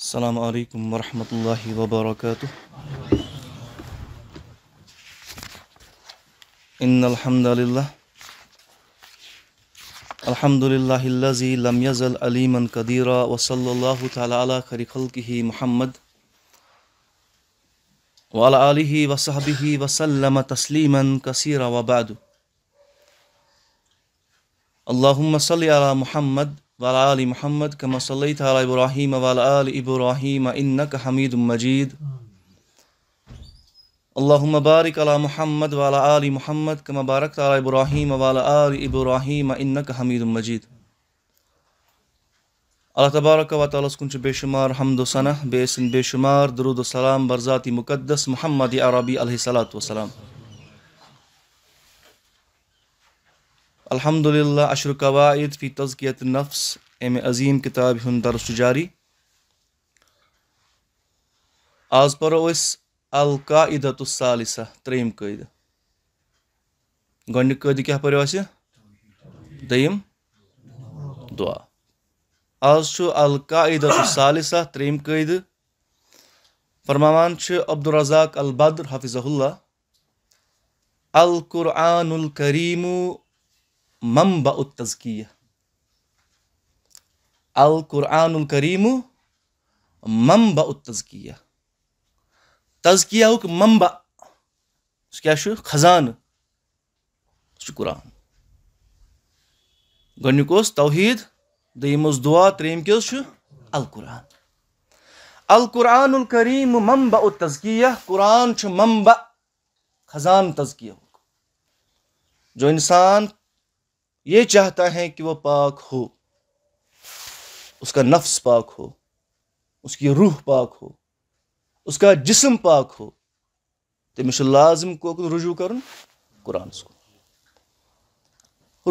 السلام عليكم ورحمة الله وبركاته إن الحمد لله الحمد لله الذي لم يزل عليما قديرا وصلى الله تعالى على خير خلقه محمد وعلى آله وصحبه وسلم تسليما كثيرا وبعد اللهم صل على محمد وعلى آل محمد كما صليت على إبراهيم وعلى آل إبراهيم إنك حميد مجيد اللهم بارك على محمد وعلى آل محمد كما باركت على إبراهيم وعلى آل إبراهيم إنك حميد مجيد اللہ تبارک و تعالیٰ کن بے شمار حمد و ثنح بے سن بے شمار درود و سلام برزاتی مقدس محمد عربی علیہ صلاۃ وسلام الحمد لله عشر قواعد في تزكية النفس ام عظيم كتاب ہند درس جاری آز پرو القاعدت السالسة تریم قائدة گۄڈنیُک قائدة کیٛاہ پٔرِو اَسہِ دٔیِم دُعا آز چھُ السالسة الثالثہ قائدة فرمامان فرماوان عبد الرزاق البدر حفظه الله القرآن الكريم منبع التزکیہ القرآن الکریم منبع التزکیہ مم بہ اتکیا تذکیہ مم بہ سزانہ سران گوہید دم اس دعا تریم کی القران القرآن القرآن مم بہ التزکیہ قرآن مم بہ خزان تزکیہ جو انسان یہ چاہتا ہے کہ وہ پاک ہو اس کا نفس پاک ہو اس کی روح پاک ہو اس کا جسم پاک ہو تمہ لازم کو رجوع قرآن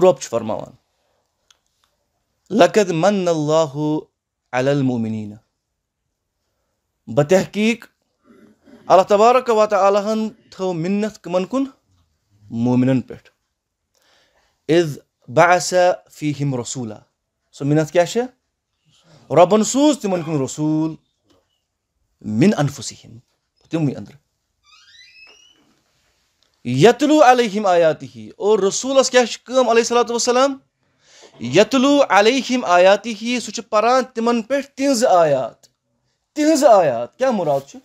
رب فرماوان لقد من اللہ علی بتحقیق اللہ تبارک و تعالی تھو منت کمن کن مومنن پہ اذ بعث فیہم رسولہ سو منت کیا ربن سوز تمن کن رسول من انفسہم تموی اندر یتلو علیہم ہی اور رسولس کیا کم علیہ السلام یت الو علیم آیات ہی پران تمن پہ تنز آیات تہن آیات کیا مراد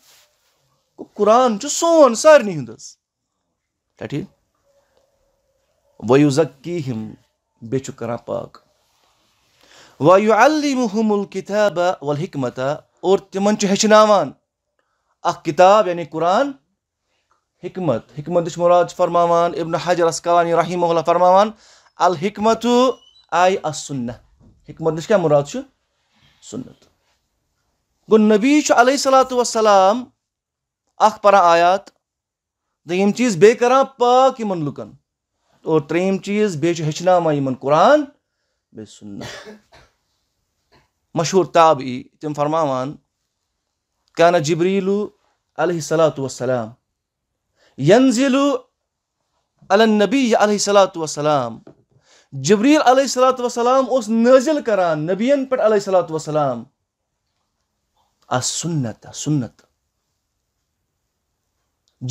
قرآن سون سارنی ہندس ٹھیک ساروذکیم بیٚیہِ چھُ پاک الکِتاب کراک اور تِمن چھُ ہیٚچھناوان اکھ کِتاب یعنی قرآن حکمت حکمت مراد فرماوان ابن حجر حاضران اللہ فرماوان الحکمت آئی حکمت نش کیا مراد سُنت گوٚو نبی چھُ علیہ صلاتُ وسلام اکھ اخرا آیات چیٖز بیٚیہِ بہ پاک یِمن لُکن اور تریم چیز بیچنانا قرآن مشہور تاب تم فرماوان کانا جبریل علیہ صلات وسلام ینزیل النبی علیہ الات وسلام جبریل علیہ صلا وسلام سلام نازل کران نبین پہ علیہ صلات وسلام سنت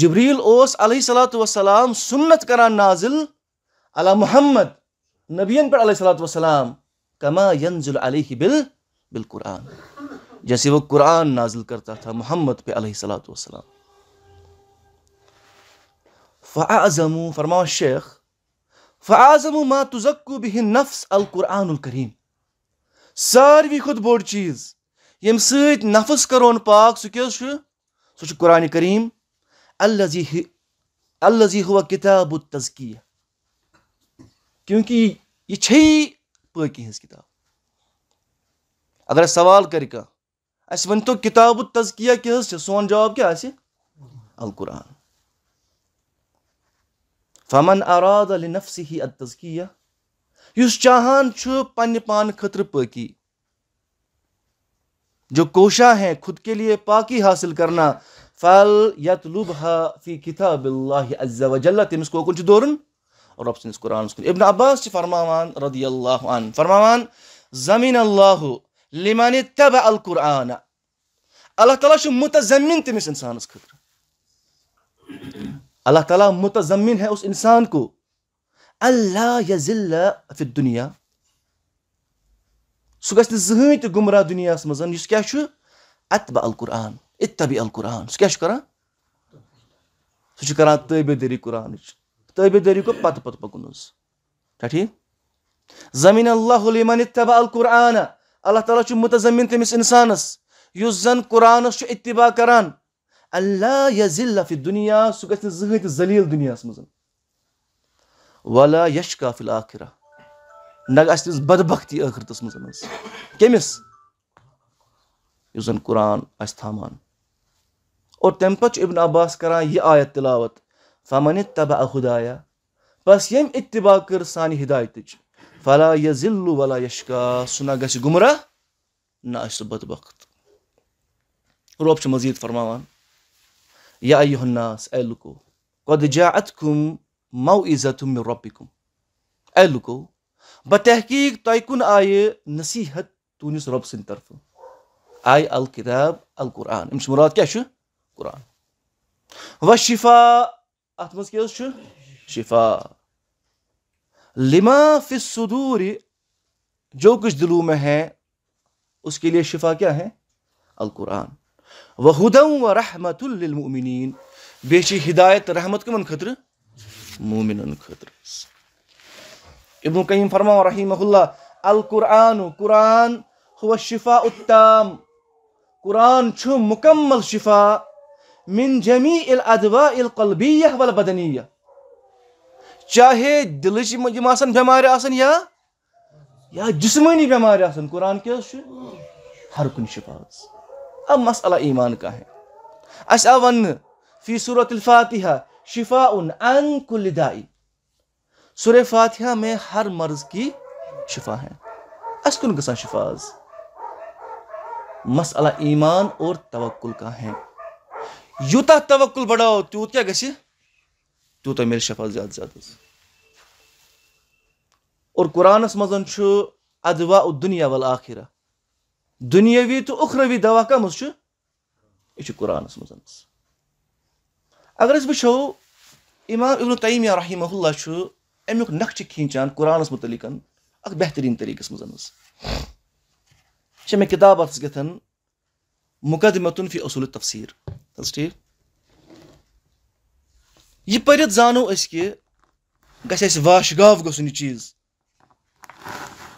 جبریل علیہ صلا وسلام سنت کران نازل علی محمد نبین پر علیہ کما وسلام کما بال بالقرآن جیسے وہ قرآن نازل کرتا تھا محمد پہ علیہ السلام وسلام ف فرما شیخ فعظم ما تزکو به نفس القرآن الکریم ساروی کھت بوڑ چیز یم نفس کرون پاک سک چھ قرآن کریم اللذی الزیح کتاب التزکیہ کیونکہ یہ چھے پٲکی ہنٛز کتاب اگر سوال کَرِ کانٛہہ اَسہِ ؤنۍ تو کِتابُک تزکیہ کیاہ حظ چھِ سون جواب کیاہ آسہِ القرآن فمن اراد علی نفسی ہی اد تزکیہ یُس چاہان چھُ پنٕنہِ پانہٕ خٲطرٕ پٲکی جو کوشا ہیں خود کے لیے پاکی حاصل کرنا فل یتلوبہ فی کتاب اللہ عز و جل تٔمِس کوکُن چھُ دورُن ربطنس قرآن سكول ابن عباس چه فرمامان رضي الله عنه فرمامان زمین الله لمن اتبع القرآن الله تعالى شو متزمین تمس انسان اس خطر الله تعالى متزمین ہے اس انسان کو اللہ يزل في الدنيا سو گست زہمی تو گمرا دنیا اس مزن جس کیا شو اتبع القرآن اتبع القرآن سو کیا شو کرا سو چھو کرا تبع طيب، دری قرآن چھو تايبداريكو بات بات بقنوز تاتي زمين الله لمن اتبع القرآن الله تعالى شو متزمين تمس إنسانس يزن قرآن شو اتباع کران ألا يزل في الدنيا سكت زهد الزليل دنيا سمزن ولا يشكى في الآخرة نغاش تمس بدبختي آخرة سمزن كمس يزن قرآن أستامان اور تمپچ ابن عباس کران یہ آیت تلاوت فمن اتبع خدایا بس يم اتباع كرساني سانی فلا يزل ولا يشكى سنا قسي قمرة ناش سبت بقت بد مزيد رۄب چھُ مٔزیٖد فرماوان یا الناس اے قد جاءتكم موئزة مو ربكم مےٚ بتحقيق تايكون آية نصيحة تونس رب سن طرف آية الكتاب القرآن مش مُراد كاشو قرآن وَ ات مز کیا شفا لما فدور جو کچھ دلوں میں ہے اس کے لیے شفا کیا ہے القرآن ودم و رحمت المنین بے چی ہدایت رحمت کمن خطر مومن خطر قیم فرما و اللہ القرآن و قرآن و شفا التام قرآن چھو مکمل شفا من جمی الادواء القلبیہ والبدنیه چاہے دلچ یم آسان یا یا جسمانی آسان قرآن کیا ہر کن شفا اب مسئلہ ایمان کا ہے اس آن شفاء عن شفا دائی سور فاتحہ میں ہر مرض کی شفا ہے اس کن گسا شفاظ مسئلہ ایمان اور توکل کا ہے یوتا تو بڑھاؤ تیوت کیا گسی گھوتہ میل شفا زیادہ زیادہ اور قرآن مزن ادوا دنیا و آخرا دنیاوی تو اخروی دوا کم یہ قرآن مزن اگر اس وچو امام ابن تیمیہ رحمہ اللہ امیک نقشہ کھینچان قرآن متعلق بہترین مزن میں کتاب گتن مقدمتن فی اصول تفسیر تس ٹھیک یہ پڑت زانو اس کے گھے اس واشگاف گسن یہ چیز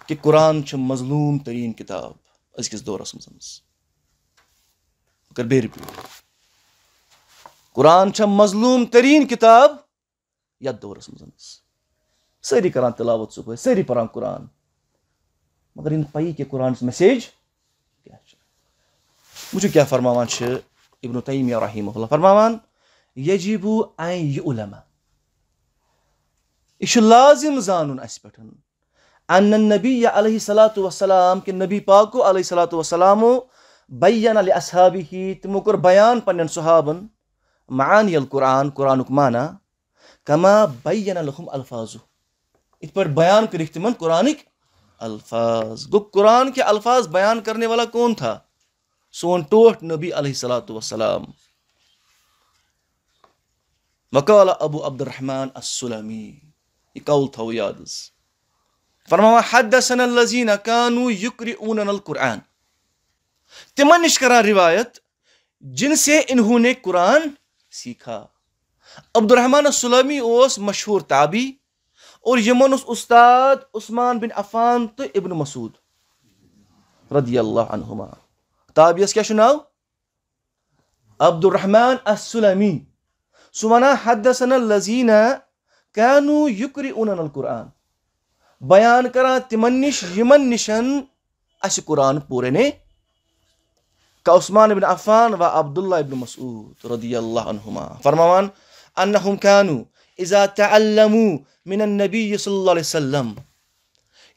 کہ قرآن چھ مظلوم ترین کتاب از کس دورہ سمزمز اگر بے ریپیو قرآن چھ مظلوم ترین کتاب یا دورہ سمزمز سری قرآن تلاوت سکوئے سری پران قرآن مگر ان پائی کے قرآن اس میسیج کیا چاہے وچھو کیا فرماوان ابن تیم یا رحیم اللہ فرماوان یجب ان یعلم یہ لازم زانن اس پہ ان النبی علیہ صلاۃ وسلام کہ نبی پاکو علیہ صلاۃ وسلام بیان علی ہی تمو کر بیان پنن صحابن معانی القرآن قرآن مانا کما بیان لهم الفاظو اس پر بیان کرک تمن قرآنک الفاظ گو قرآن کے الفاظ بیان کرنے والا کون تھا سون ٹوٹ نبی علیہ وسلام وکالہ ابو عبد الرحمن یہ قول تھو یاد فرماوا حدثنا الذين كانوا يقرؤون حدین تمن نش کرا روایت جن سے انہوں نے قرآن سیکھا عبد الرحمن المی اوس مشہور تابی اور یمن اس استاد عثمان بن عفان تو ابن مسعود رضی اللہ عنہما کیا نو عبد الرحمن السلمی الرحمانی سہ القرآن بیان قرآن عثمان عفان و عبداللہ مسعود رضی اللہ عنہما فرماوان انہم کانو اذا من النبی صلی اللہ علیہ وسلم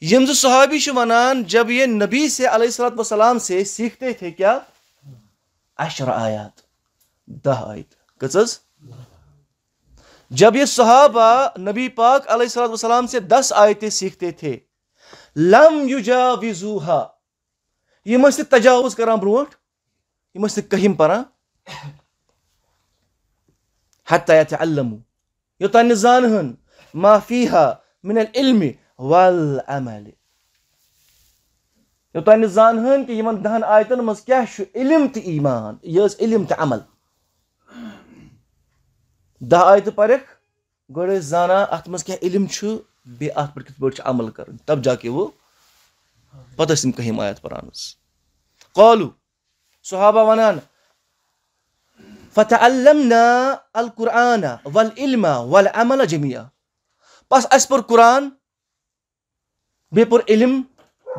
یم ز صحابی چھِ وَنان جب یہ نبی سے علیہ صلاۃ وسلام سے سیکھتے تھے کیا اشر آیات دہ آیت حظ جب یہ صحابہ نبی پاک علیہ صلاح وسلام سے دس آیتیں سیکھتے تھے لم ٲسۍ نہٕ نجاوز کران بروس نہم پاران حتیت یوٚتانۍ نہٕ زانہٕ ہن معافی من الم والعمل یوتانہ زان ہن کہ یمن دہن آیتن مز کیا شو علم تی ایمان یہ اس علم تی عمل دہ آیت پرک گوڑے زانا ات مز کیا علم چھو بے ات پر کت بڑھ عمل کرن تب جا کے وہ سم کہیں آیت پرانس قالو صحابہ ونان فتعلمنا القرآن والعلم والعمل جميعا بس اسبر قرآن بے پور علم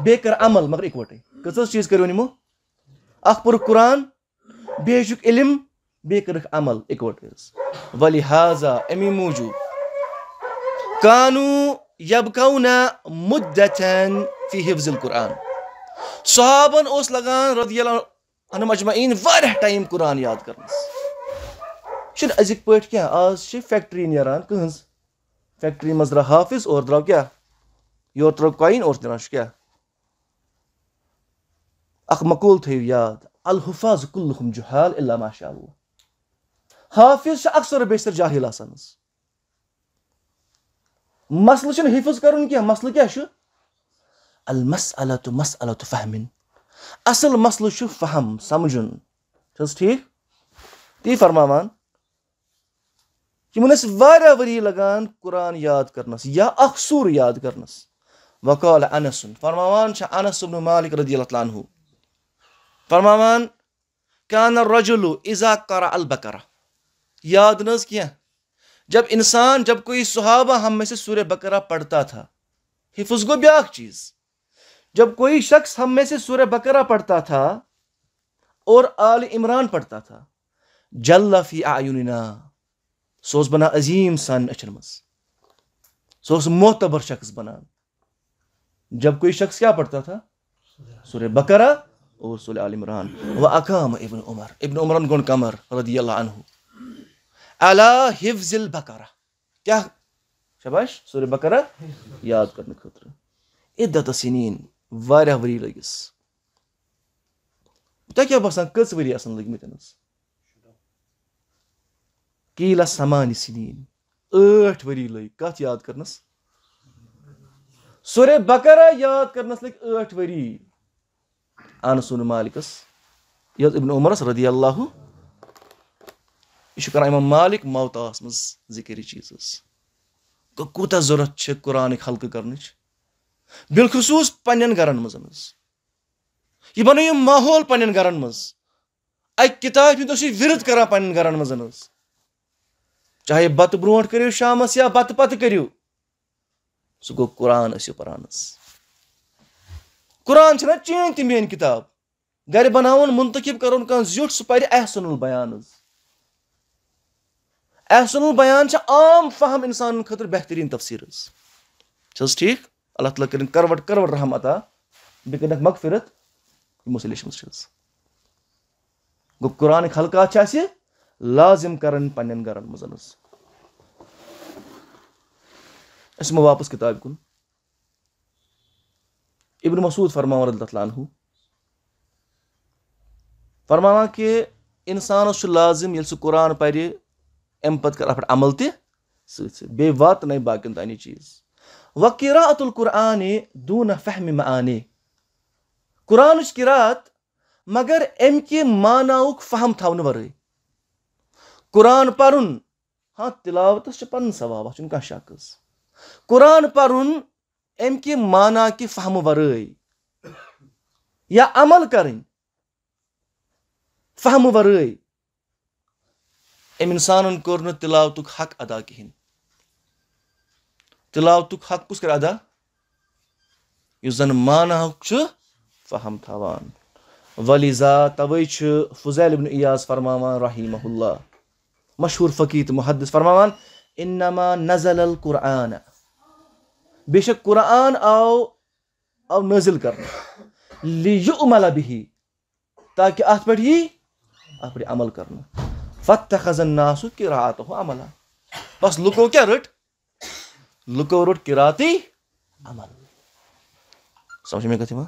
بے کر عمل مگر اکوٹے کس چیز کرو نمو اخ پور قرآن بے ہیچک علم بے کرک عمل اکوٹے ولہذا امی موجود کانو یبکون مدتن فی حفظ القرآن صحابن اس لگان رضی اللہ عنہ مجمعین وارہ ٹائم قرآن یاد کرنس شن ازک پٲٹھۍ کیٛاہ آز چھِ فیکٹری نیران کٕہٕنٛز فیکٹری منٛز درٛاو حافِظ اور درٛاو کیٛاہ اخ مقول اقول یاد الحفاظ جہال اللہ اللہ ماشاء حافظ اکثر بیشتر جاہل آسان مسل حفظ کرن کی کیا تو تو کرم اصل مسلہ فہم سمجھن سے ٹھیک تی فرماس وری لگان قرآن یاد کرنس یا سور یاد کرنس وقال انس فرمان انس بن مالک اللہ الح فرمان فرماوان کان الرجل اذا قرا البقرہ یاد کیا جب انسان جب کوئی صحابہ ہم میں سے سورہ بقرہ پڑھتا تھا حفظ گو بیاکھ چیز جب کوئی شخص ہم میں سے سورہ بقرہ پڑھتا تھا اور آل عمران پڑھتا تھا جل فی اعیننا سوز بنا عظیم سان اچھن مز محتبر شخص بنان جب کوئی شخص کیا پڑھتا تھا سورہ بکرہ اور سورہ عال عمران و اقام ابن عمر ابن عمران گن قمر رضی اللہ عنہ اعلی حفظ البکرہ کیا شباش سورہ بکرہ یاد کرنے خطر عدت سنین واریہ وری لگس تۄہہِ کیٛاہ باسان کٔژ ؤری آسان لٔگمٕتۍ کیٖلَس سَمانہِ سِنیٖن ٲٹھ ؤری لٔگۍ کَتھ یاد کَرنَس سورہ بقرہ یاد کرنس لگ اٹھ وری سون مالکس یہ ابن عمرس رضی اللہ یہ امام مالک موتاس مز ذکر چیز تو کوتہ ضرورت چھ قرآن حلقہ کرنچ بالخصوص پنن گرن مز یہ بنو یہ ماحول پنن گرن مز اک کتاب ہند ورد کران پنن گرن مز چاہے بتہ برو کرو شامس یا بتہ پتہ کرو سو پَران حظ قرآن چین تی کَرُن کتاب زیُٹھ سُہ پَرِ احسن البیان احسن البیان عام فہم انسان خطر چھِ حظ ٹھیک اللہ تعالیٰ کروٹ کروٹ رحم بیٚیہِ بک مغفرت گو قرآنٕکۍ حلقات لازم گَرَن منٛز گرن اس میں واپس کتاب کن ابن مسعود فرماوا رضی اللہ عنہ فرماوا کہ انسان اس لازم یل سو قرآن پری ام پت کر اپنے عمل تے سوچ سے بے وات نئے باقین تانی چیز وقراءت القرآن دون فہم معانی قرآن اس قرآت مگر ام کے ماناوک فہم تھاونے برے قرآن پرن ہاں تلاوت سے پرن سواب چون کا شاکس ہے قرآن پرن ام کی مانا کی فہم یا عمل فہم ام انسان کور تلاوت حق ادا کہین تلاوت حق کس کر ادا اس زن مانا چھ فہم تھوانزا توئی توے فضیل بن ایاز فرماوان رحیمہ اللہ مشہور فقیت محدث فرماوان انما نزل القرآن بے شک قرآن آو آو نازل کرنا لیؤمل بہی تاکہ اتھ پیٹھ یی اتھ پیٹھ عمل کرنا فتخذ الناس قراءته عملا بس لکو کیا رٹ لکو رٹ قراءتی عمل سمجھ میں کتھ ما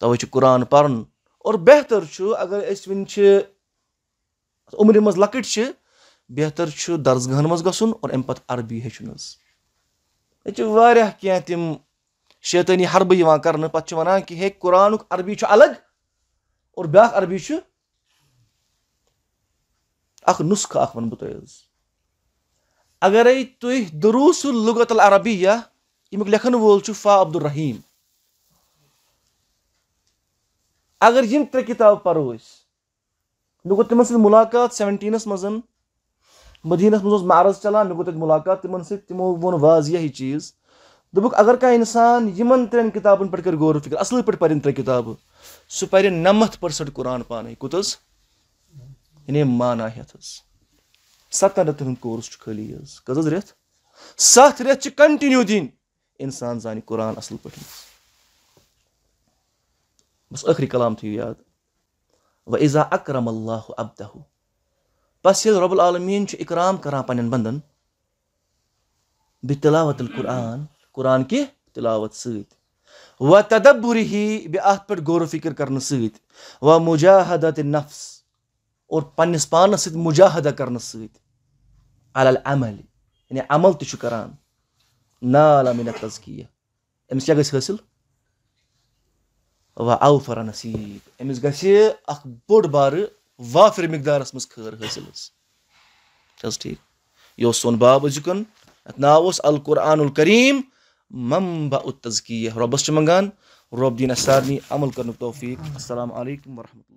توے چھ قرآن پرن اور بہتر چھ اگر اس ون چھ عمر مز لکٹ چھ بہتر چھ درزگاہن مز گسن اور ام پتہ عربی ہیچن حظ ییٚتہِ چھِ واریاہ کینٛہہ تِم شیطٲنی حربہٕ یِوان کَرنہٕ پَتہٕ چھِ وَنان کہِ ہے قرآنُک عربی چھُ الگ اور بیٛاکھ عربی چھُ اَکھ نُسخہٕ اَکھ وَنہٕ بہٕ تۄہہِ حظ اَگَرے تُہۍ دروٗس لُغت العربی یا ییٚمیُک لیکھن وول چھُ فا عبدالرحیٖم اگر یِم ترٛےٚ کِتاب پَرو أسۍ مےٚ گوٚو تِمَن سۭتۍ مُلاقات سٮ۪وَنٹیٖنَس منٛز مدینہ منظ چلانے ملاقات تمہ ساض یہ چیز در ترٛٮ۪ن ترن پٮ۪ٹھ کر غور و فکر اصل پہ پین ترب سہ پہ نمت پسنٹ قرآن پانے یعنی مانا ہز ستن ریتنس خالی رات ر کنٹنیو دن انسان زان قرآن ٲخری کلام تھٲیِو یاد و عزا اکرم اللہ ابدہ بس ییٚلہِ رۄب العالمیٖن چھُ اِقرام کَران پنٛنٮ۪ن بنٛدَن بہِ تِلاوت القرآن قرآن کہِ تِلاوت سۭتۍ و تدبُرِ ہی بیٚیہِ اَتھ پٮ۪ٹھ غورو فِکر کرنہٕ سۭتۍ و مُجاہدت نفس اور پنٛنِس پانَس سۭتۍ مُجاہدہ کرنہٕ سۭتۍ علل يعني عمل یعنی عمل تہِ چھُ کران نالمِنہ تزکیہ أمِس کیٛاہ گژھِ حٲصِل و اوفر نصیٖب أمِس گژھِ اَکھ بوٚڑ بارٕ وافر مقدارس مز خیر حاصل ٹھیک یہ سون باب ازن نا اس القر الکریم ممبا التزکیہ ہے ربس سے منگان رب دینا سارنی عمل کرن توفیق السلام علیکم ورحمۃ اللہ